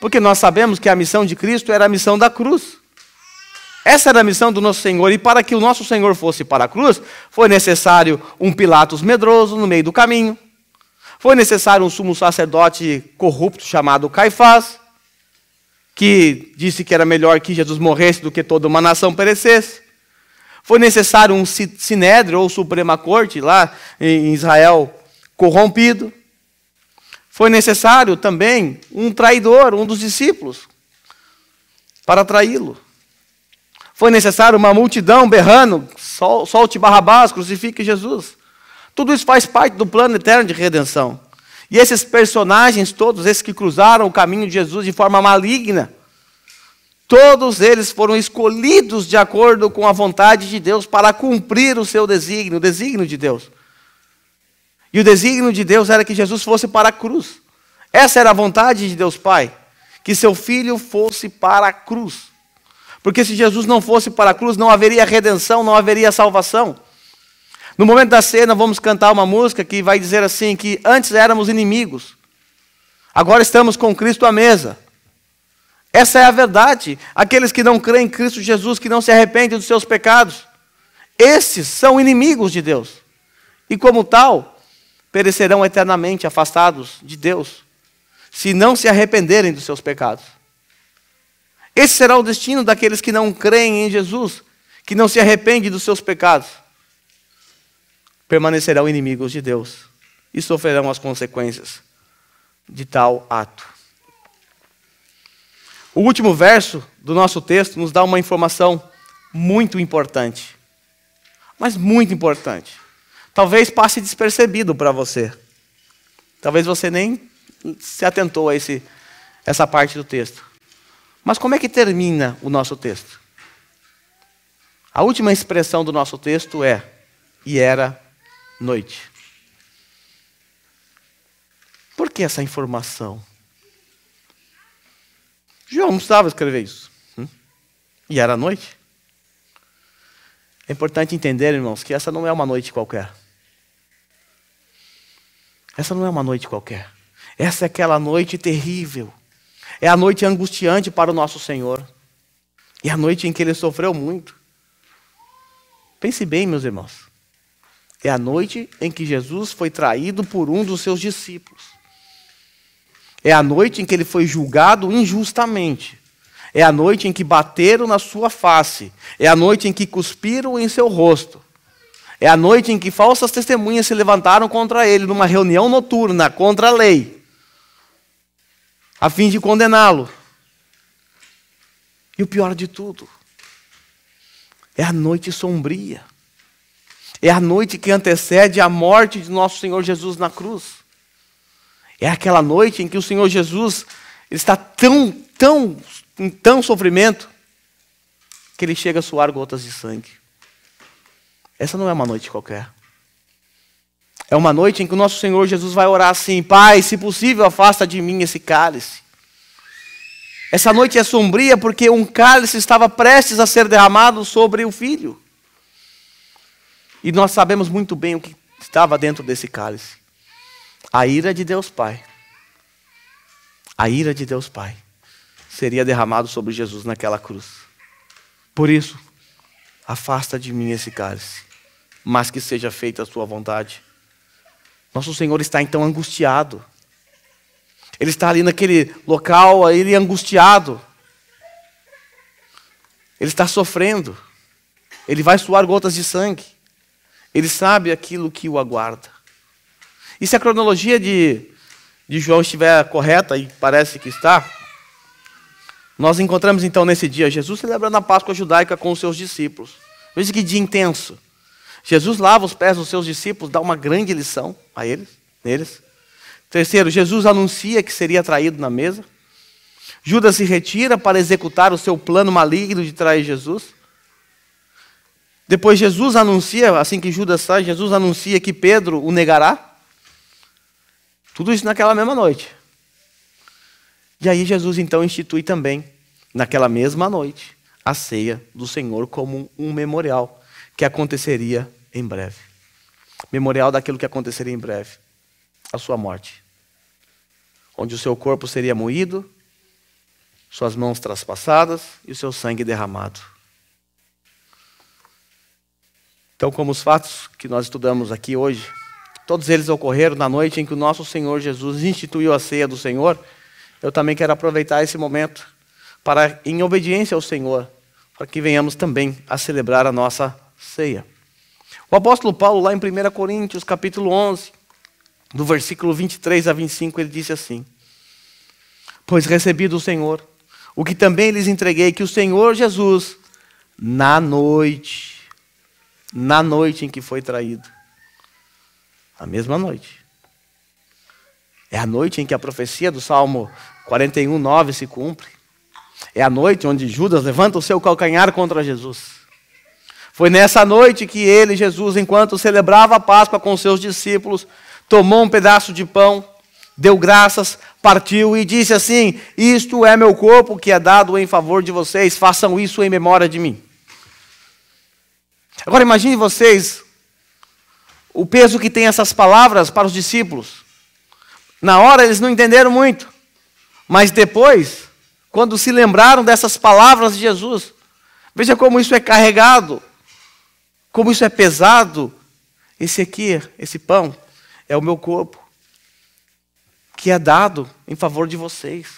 S1: Porque nós sabemos que a missão de Cristo era a missão da cruz. Essa era a missão do nosso Senhor. E para que o nosso Senhor fosse para a cruz, foi necessário um Pilatos medroso no meio do caminho. Foi necessário um sumo sacerdote corrupto chamado Caifás, que disse que era melhor que Jesus morresse do que toda uma nação perecesse. Foi necessário um sinédrio ou suprema corte lá em Israel corrompido. Foi necessário também um traidor, um dos discípulos, para traí-lo. Foi necessário uma multidão berrando: solte Barrabás, crucifique Jesus. Tudo isso faz parte do plano eterno de redenção. E esses personagens, todos esses que cruzaram o caminho de Jesus de forma maligna, todos eles foram escolhidos de acordo com a vontade de Deus para cumprir o seu desígnio, o desígnio de Deus. E o desígnio de Deus era que Jesus fosse para a cruz. Essa era a vontade de Deus Pai, que seu filho fosse para a cruz. Porque se Jesus não fosse para a cruz, não haveria redenção, não haveria salvação. No momento da cena, vamos cantar uma música que vai dizer assim: que antes éramos inimigos, agora estamos com Cristo à mesa. Essa é a verdade. Aqueles que não creem em Cristo Jesus, que não se arrependem dos seus pecados, esses são inimigos de Deus. E como tal, perecerão eternamente afastados de Deus, se não se arrependerem dos seus pecados. Esse será o destino daqueles que não creem em Jesus, que não se arrependem dos seus pecados. Permanecerão inimigos de Deus e sofrerão as consequências de tal ato. O último verso do nosso texto nos dá uma informação muito importante. Mas muito importante talvez passe despercebido para você. Talvez você nem se atentou a esse, essa parte do texto. Mas como é que termina o nosso texto? A última expressão do nosso texto é: e era noite. Por que essa informação? João não precisava escrever isso. Hum? E era noite. É importante entender, irmãos, que essa não é uma noite qualquer. Essa não é uma noite qualquer. Essa é aquela noite terrível. É a noite angustiante para o nosso Senhor. E a noite em que ele sofreu muito. Pense bem, meus irmãos. É a noite em que Jesus foi traído por um dos seus discípulos. É a noite em que ele foi julgado injustamente. É a noite em que bateram na sua face. É a noite em que cuspiram em seu rosto. É a noite em que falsas testemunhas se levantaram contra ele numa reunião noturna contra a lei, a fim de condená-lo. E o pior de tudo, é a noite sombria. É a noite que antecede a morte de nosso Senhor Jesus na cruz. É aquela noite em que o Senhor Jesus está tão, tão, em tão sofrimento que ele chega a suar gotas de sangue. Essa não é uma noite qualquer. É uma noite em que o nosso Senhor Jesus vai orar assim: Pai, se possível, afasta de mim esse cálice. Essa noite é sombria porque um cálice estava prestes a ser derramado sobre o filho. E nós sabemos muito bem o que estava dentro desse cálice: a ira de Deus Pai. A ira de Deus Pai seria derramado sobre Jesus naquela cruz. Por isso, afasta de mim esse cálice mas que seja feita a sua vontade. Nosso Senhor está então angustiado. Ele está ali naquele local, ele é angustiado. Ele está sofrendo. Ele vai suar gotas de sangue. Ele sabe aquilo que o aguarda. E se a cronologia de, de João estiver correta, e parece que está, nós encontramos então nesse dia Jesus celebrando a Páscoa judaica com os seus discípulos. Veja que dia intenso. Jesus lava os pés dos seus discípulos, dá uma grande lição a eles, neles. Terceiro, Jesus anuncia que seria traído na mesa. Judas se retira para executar o seu plano maligno de trair Jesus. Depois Jesus anuncia, assim que Judas sai, Jesus anuncia que Pedro o negará. Tudo isso naquela mesma noite. E aí Jesus então institui também, naquela mesma noite, a ceia do Senhor como um memorial que aconteceria em breve. Memorial daquilo que aconteceria em breve, a sua morte. Onde o seu corpo seria moído, suas mãos traspassadas e o seu sangue derramado. Então, como os fatos que nós estudamos aqui hoje, todos eles ocorreram na noite em que o nosso Senhor Jesus instituiu a ceia do Senhor, eu também quero aproveitar esse momento para, em obediência ao Senhor, para que venhamos também a celebrar a nossa ceia. O apóstolo Paulo, lá em 1 Coríntios, capítulo 11, do versículo 23 a 25, ele disse assim: Pois recebi do Senhor o que também lhes entreguei, que o Senhor Jesus, na noite, na noite em que foi traído, a mesma noite. É a noite em que a profecia do Salmo 41, 9 se cumpre. É a noite onde Judas levanta o seu calcanhar contra Jesus. Foi nessa noite que ele, Jesus, enquanto celebrava a Páscoa com seus discípulos, tomou um pedaço de pão, deu graças, partiu e disse assim: Isto é meu corpo que é dado em favor de vocês, façam isso em memória de mim. Agora imagine vocês o peso que tem essas palavras para os discípulos. Na hora eles não entenderam muito, mas depois, quando se lembraram dessas palavras de Jesus, veja como isso é carregado como isso é pesado, esse aqui, esse pão, é o meu corpo, que é dado em favor de vocês.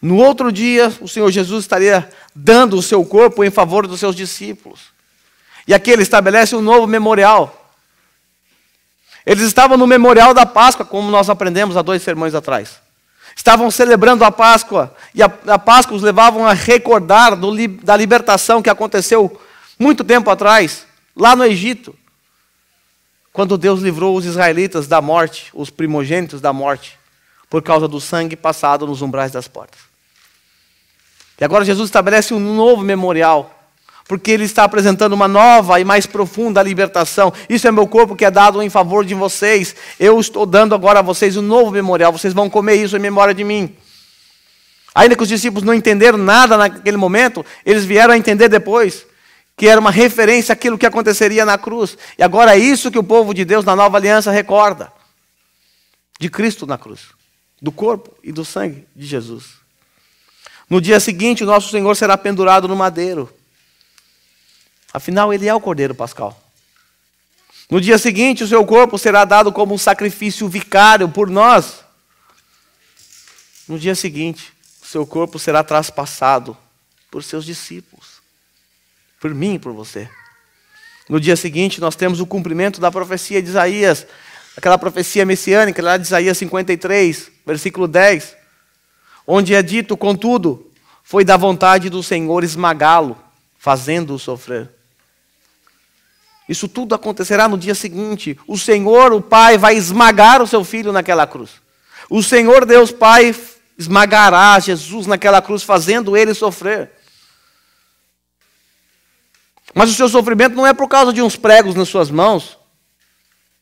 S1: No outro dia, o Senhor Jesus estaria dando o seu corpo em favor dos seus discípulos. E aqui ele estabelece um novo memorial. Eles estavam no memorial da Páscoa, como nós aprendemos há dois sermões atrás. Estavam celebrando a Páscoa, e a, a Páscoa os levavam a recordar do, da libertação que aconteceu muito tempo atrás, lá no Egito, quando Deus livrou os israelitas da morte, os primogênitos da morte, por causa do sangue passado nos umbrais das portas. E agora Jesus estabelece um novo memorial, porque ele está apresentando uma nova e mais profunda libertação. Isso é meu corpo que é dado em favor de vocês. Eu estou dando agora a vocês um novo memorial. Vocês vão comer isso em memória de mim. Ainda que os discípulos não entenderam nada naquele momento, eles vieram a entender depois que era uma referência àquilo que aconteceria na cruz. E agora é isso que o povo de Deus na nova aliança recorda: de Cristo na cruz, do corpo e do sangue de Jesus. No dia seguinte, o nosso Senhor será pendurado no madeiro. Afinal, ele é o Cordeiro Pascal. No dia seguinte, o seu corpo será dado como um sacrifício vicário por nós. No dia seguinte, o seu corpo será traspassado por seus discípulos por mim e por você. No dia seguinte, nós temos o cumprimento da profecia de Isaías, aquela profecia messiânica lá de Isaías 53, versículo 10, onde é dito: Contudo, foi da vontade do Senhor esmagá-lo, fazendo-o sofrer. Isso tudo acontecerá no dia seguinte. O Senhor, o Pai, vai esmagar o seu filho naquela cruz. O Senhor, Deus Pai, esmagará Jesus naquela cruz, fazendo ele sofrer. Mas o seu sofrimento não é por causa de uns pregos nas suas mãos,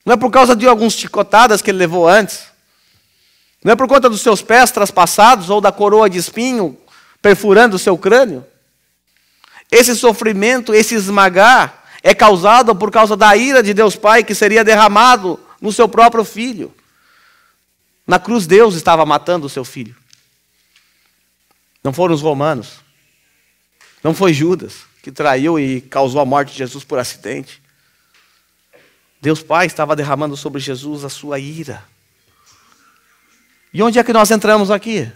S1: não é por causa de alguns chicotadas que ele levou antes, não é por conta dos seus pés traspassados ou da coroa de espinho perfurando o seu crânio. Esse sofrimento, esse esmagar, é causado por causa da ira de Deus Pai que seria derramado no seu próprio filho. Na cruz, Deus estava matando o seu filho. Não foram os romanos. Não foi Judas que traiu e causou a morte de Jesus por acidente. Deus Pai estava derramando sobre Jesus a sua ira. E onde é que nós entramos aqui?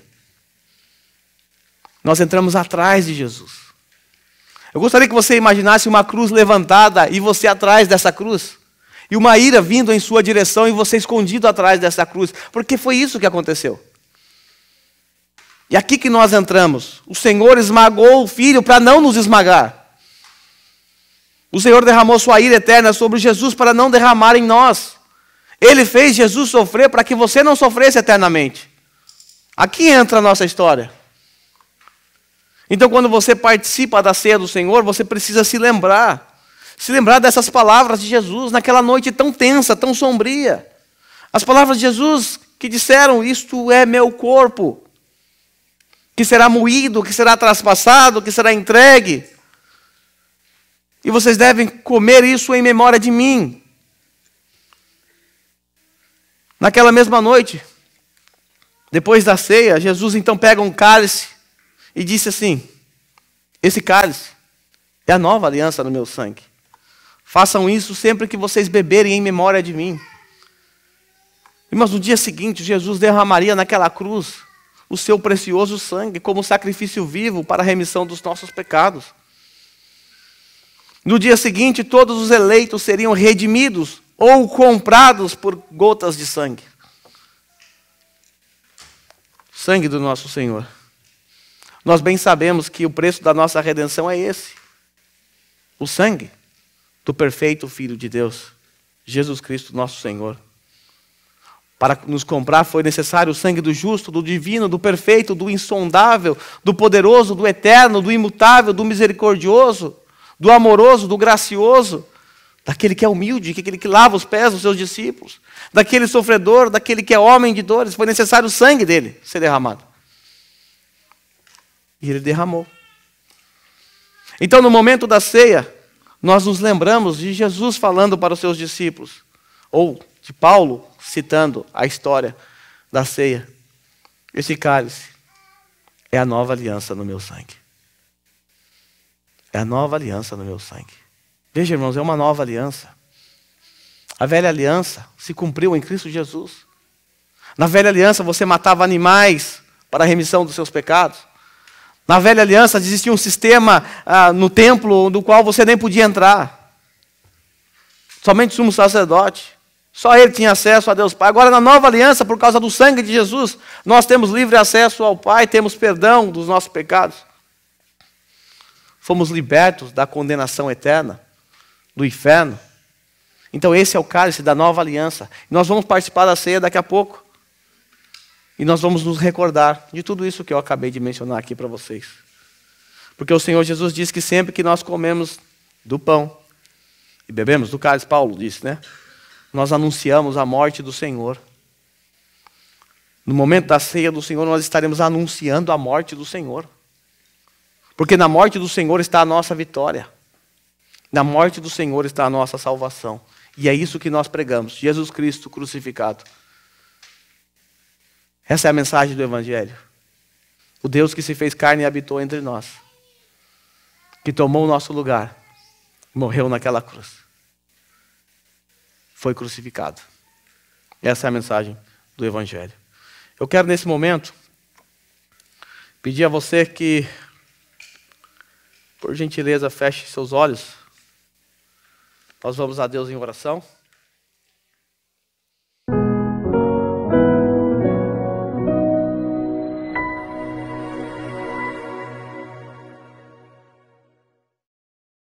S1: Nós entramos atrás de Jesus. Eu gostaria que você imaginasse uma cruz levantada e você atrás dessa cruz. E uma ira vindo em sua direção e você escondido atrás dessa cruz. Porque foi isso que aconteceu. E aqui que nós entramos. O Senhor esmagou o filho para não nos esmagar. O Senhor derramou sua ira eterna sobre Jesus para não derramar em nós. Ele fez Jesus sofrer para que você não sofresse eternamente. Aqui entra a nossa história. Então, quando você participa da ceia do Senhor, você precisa se lembrar. Se lembrar dessas palavras de Jesus naquela noite tão tensa, tão sombria. As palavras de Jesus que disseram: Isto é meu corpo, que será moído, que será traspassado, que será entregue. E vocês devem comer isso em memória de mim. Naquela mesma noite, depois da ceia, Jesus então pega um cálice e disse assim: Esse cálice é a nova aliança no meu sangue. Façam isso sempre que vocês beberem em memória de mim. Mas no dia seguinte, Jesus derramaria naquela cruz o seu precioso sangue como sacrifício vivo para a remissão dos nossos pecados. No dia seguinte, todos os eleitos seriam redimidos ou comprados por gotas de sangue. Sangue do nosso Senhor. Nós bem sabemos que o preço da nossa redenção é esse: o sangue do perfeito Filho de Deus, Jesus Cristo, nosso Senhor. Para nos comprar foi necessário o sangue do justo, do divino, do perfeito, do insondável, do poderoso, do eterno, do imutável, do misericordioso do amoroso, do gracioso, daquele que é humilde, daquele é que lava os pés dos seus discípulos, daquele sofredor, daquele que é homem de dores. Foi necessário o sangue dele ser derramado. E ele derramou. Então, no momento da ceia, nós nos lembramos de Jesus falando para os seus discípulos, ou de Paulo citando a história da ceia. Esse cálice é a nova aliança no meu sangue. É a nova aliança no meu sangue. Veja, irmãos, é uma nova aliança. A velha aliança se cumpriu em Cristo Jesus. Na velha aliança você matava animais para a remissão dos seus pecados. Na velha aliança existia um sistema ah, no templo do qual você nem podia entrar. Somente o sumo sacerdote. Só ele tinha acesso a Deus Pai. Agora, na nova aliança, por causa do sangue de Jesus, nós temos livre acesso ao Pai, temos perdão dos nossos pecados fomos libertos da condenação eterna, do inferno. Então, esse é o cálice da nova aliança. Nós vamos participar da ceia daqui a pouco. E nós vamos nos recordar de tudo isso que eu acabei de mencionar aqui para vocês. Porque o Senhor Jesus diz que sempre que nós comemos do pão e bebemos do cálice, Paulo disse, né? Nós anunciamos a morte do Senhor. No momento da ceia do Senhor, nós estaremos anunciando a morte do Senhor. Porque na morte do Senhor está a nossa vitória. Na morte do Senhor está a nossa salvação. E é isso que nós pregamos: Jesus Cristo crucificado. Essa é a mensagem do Evangelho. O Deus que se fez carne e habitou entre nós, que tomou o nosso lugar, morreu naquela cruz, foi crucificado. Essa é a mensagem do Evangelho. Eu quero, nesse momento, pedir a você que por gentileza, feche seus olhos. Nós vamos a Deus em oração.